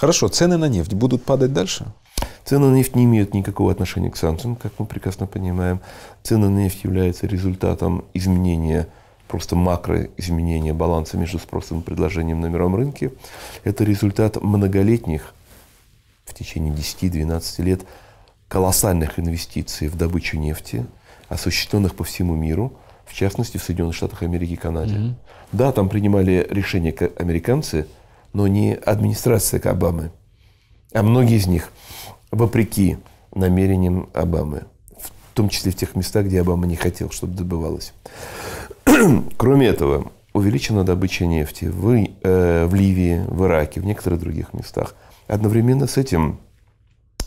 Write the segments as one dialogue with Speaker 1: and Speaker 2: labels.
Speaker 1: Хорошо, цены на нефть будут падать дальше? Цены на нефть не имеют никакого отношения к санкциям, как мы прекрасно понимаем. Цены на нефть являются результатом изменения просто макроизменения баланса между спросом и предложением на мировом рынке. Это результат многолетних, в течение 10-12 лет, колоссальных инвестиций в добычу нефти, осуществленных по всему миру, в частности в Соединенных Штатах Америки и Канаде. Mm-hmm. Да, там принимали решения американцы – но не администрация Обамы, а многие из них вопреки намерениям Обамы, в том числе в тех местах, где Обама не хотел, чтобы добывалось. Кроме этого, увеличена добыча нефти в, э, в Ливии, в Ираке, в некоторых других местах. Одновременно с этим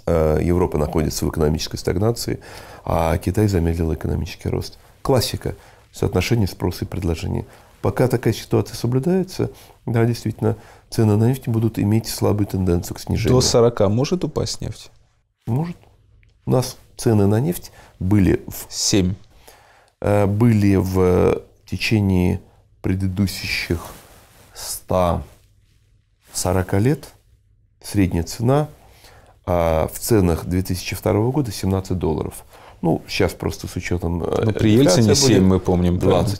Speaker 1: э, Европа находится в экономической стагнации, а Китай замедлил экономический рост. Классика. Соотношение спроса и предложения. Пока такая ситуация соблюдается, да, действительно, цены на нефть будут иметь слабую тенденцию к снижению. До 40 может упасть нефть? Может. У нас цены на нефть были в... 7. Э, были в течение предыдущих 140 лет средняя цена а в ценах 2002 года 17 долларов. Ну, сейчас просто с учетом... Э, ну, при Ельцине 7, мы помним. 20. Правильно?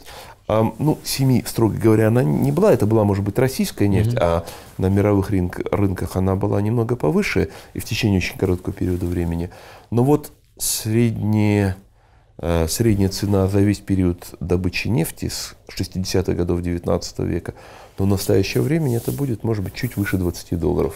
Speaker 1: А, ну, семи, строго говоря, она не была. Это была, может быть, российская нефть, mm-hmm. а на мировых рынк, рынках она была немного повыше и в течение очень короткого периода времени. Но вот средняя э, средняя цена за весь период добычи нефти с 60-х годов 19 века но в настоящее время это будет, может быть, чуть выше 20 долларов.